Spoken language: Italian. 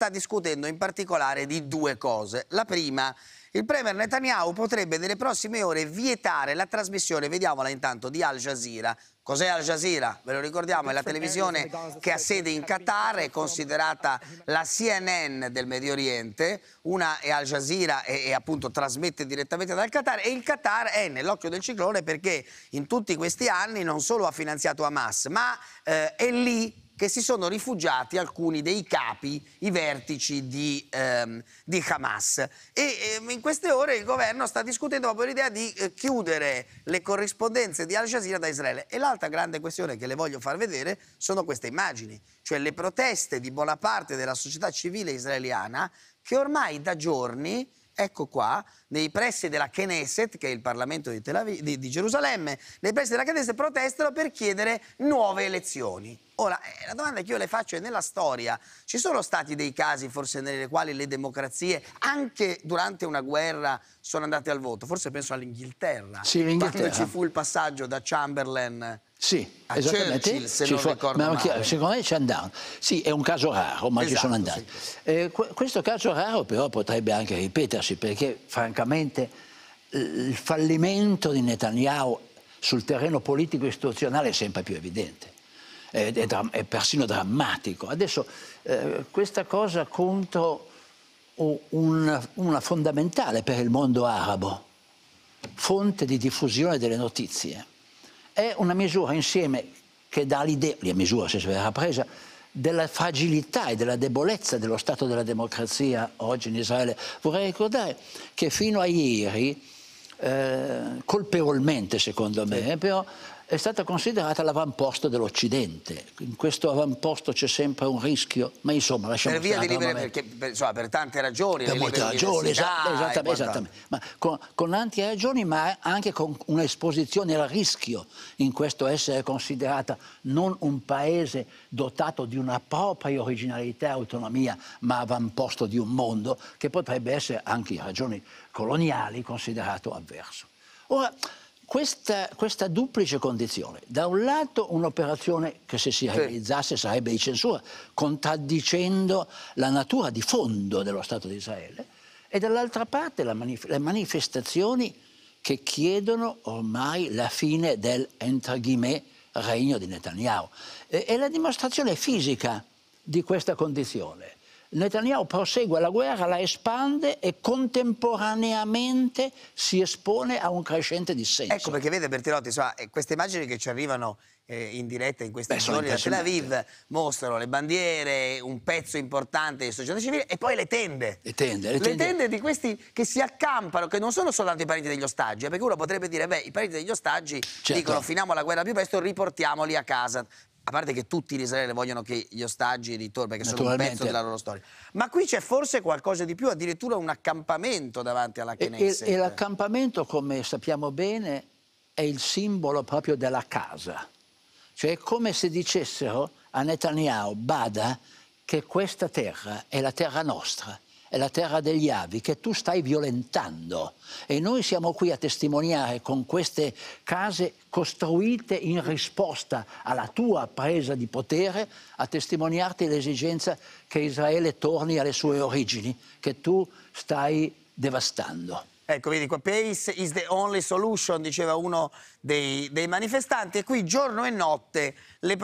sta discutendo in particolare di due cose. La prima, il premier Netanyahu potrebbe nelle prossime ore vietare la trasmissione, vediamola intanto, di Al Jazeera. Cos'è Al Jazeera? Ve lo ricordiamo, è la televisione che ha sede in Qatar, è considerata la CNN del Medio Oriente, una è Al Jazeera e, e appunto trasmette direttamente dal Qatar e il Qatar è nell'occhio del ciclone perché in tutti questi anni non solo ha finanziato Hamas, ma eh, è lì che si sono rifugiati alcuni dei capi, i vertici di, ehm, di Hamas. E ehm, in queste ore il governo sta discutendo proprio l'idea di eh, chiudere le corrispondenze di Al Jazeera da Israele. E l'altra grande questione che le voglio far vedere sono queste immagini, cioè le proteste di buona parte della società civile israeliana che ormai da giorni ecco qua, nei pressi della Knesset, che è il Parlamento di, Aviv, di, di Gerusalemme, nei pressi della Knesset protestano per chiedere nuove elezioni. Ora, eh, la domanda che io le faccio è nella storia ci sono stati dei casi forse nelle quali le democrazie anche durante una guerra sono andate al voto? Forse penso all'Inghilterra. Sì, Quando ci fu il passaggio da Chamberlain sì, a esattamente. Churchill, se ci non fu... ma, male. Secondo me ci andarono. Sì, è un caso raro, ma esatto, ci sono esatto, andati. Sì. Eh, questo caso raro però potrebbe anche ripetersi perché francamente eh, il fallimento di Netanyahu sul terreno politico istituzionale è sempre più evidente. È, è, è persino drammatico. Adesso eh, questa cosa contro una, una fondamentale per il mondo arabo, fonte di diffusione delle notizie è una misura insieme che dà l'idea, la misura se verrà presa, della fragilità e della debolezza dello Stato della democrazia oggi in Israele. Vorrei ricordare che fino a ieri, eh, colpevolmente secondo me, però è stata considerata l'avamposto dell'Occidente. In questo avamposto c'è sempre un rischio, ma insomma lasciamo per via di libere, perché, per, insomma, per tante ragioni. Per molte ragioni, esattamente. esattamente, esattamente. Ma con, con tante ragioni, ma anche con un'esposizione al rischio in questo essere considerata non un paese dotato di una propria originalità e autonomia, ma avamposto di un mondo che potrebbe essere anche in ragioni coloniali considerato avverso. Ora, questa, questa, duplice condizione, da un lato un'operazione che se si realizzasse sarebbe di censura, contraddicendo la natura di fondo dello Stato di Israele, e dall'altra parte manif le manifestazioni che chiedono ormai la fine del, entre regno di Netanyahu. E, e la dimostrazione fisica di questa condizione Netanyahu prosegue la guerra, la espande e contemporaneamente si espone a un crescente dissenso. Ecco perché vede Bertilotti, insomma, eh, queste immagini che ci arrivano eh, in diretta in questa storia da Tel Aviv mostrano le bandiere, un pezzo importante di società civile e poi le tende. Le tende, le tende. Le tende di questi che si accampano, che non sono soltanto i parenti degli ostaggi, eh, perché uno potrebbe dire, beh, i parenti degli ostaggi certo. dicono finiamo la guerra più presto, riportiamoli a casa a parte che tutti in Israele vogliono che gli ostaggi ritornino, perché sono un pezzo della loro storia. Ma qui c'è forse qualcosa di più, addirittura un accampamento davanti alla Knesset. E, e, l'accampamento, come sappiamo bene, è il simbolo proprio della casa. Cioè è come se dicessero a Netanyahu, bada, che questa terra è la terra nostra è la terra degli avi che tu stai violentando e noi siamo qui a testimoniare con queste case costruite in risposta alla tua presa di potere, a testimoniarti l'esigenza che Israele torni alle sue origini, che tu stai devastando. Ecco, vedi qua, Pace is the only solution, diceva uno dei, dei manifestanti, e qui giorno e notte le